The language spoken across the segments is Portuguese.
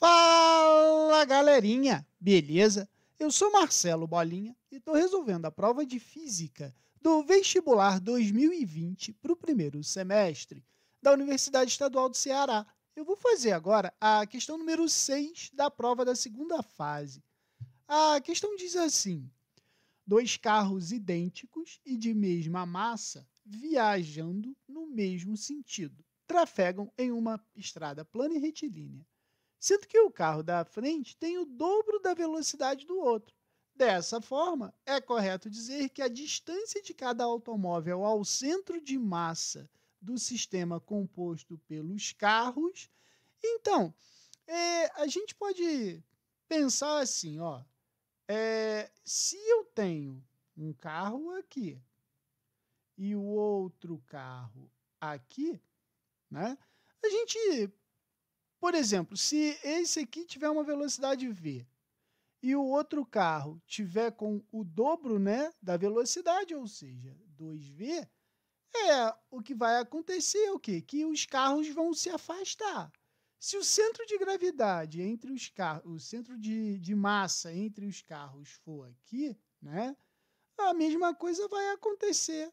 Fala galerinha, beleza? Eu sou Marcelo Bolinha e estou resolvendo a prova de física do vestibular 2020 para o primeiro semestre da Universidade Estadual do Ceará. Eu vou fazer agora a questão número 6 da prova da segunda fase. A questão diz assim: dois carros idênticos e de mesma massa viajando no mesmo sentido trafegam em uma estrada plana e retilínea sendo que o carro da frente tem o dobro da velocidade do outro. Dessa forma, é correto dizer que a distância de cada automóvel ao centro de massa do sistema composto pelos carros. Então, é, a gente pode pensar assim, ó, é, se eu tenho um carro aqui e o outro carro aqui, né? A gente por exemplo, se esse aqui tiver uma velocidade V e o outro carro tiver com o dobro né, da velocidade, ou seja, 2V, é o que vai acontecer é o quê? Que os carros vão se afastar. Se o centro de gravidade entre os carros, o centro de, de massa entre os carros for aqui, né, a mesma coisa vai acontecer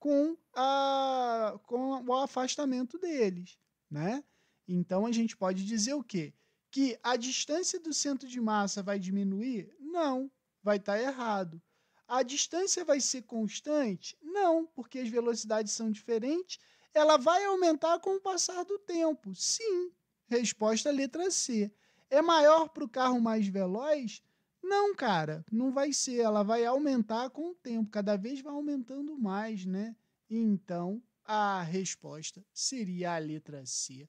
com, a, com o afastamento deles, né? Então a gente pode dizer o quê? Que a distância do centro de massa vai diminuir? Não, vai estar tá errado. A distância vai ser constante? Não, porque as velocidades são diferentes. Ela vai aumentar com o passar do tempo? Sim. Resposta letra C. É maior para o carro mais veloz? Não, cara, não vai ser. Ela vai aumentar com o tempo, cada vez vai aumentando mais, né? Então, a resposta seria a letra C.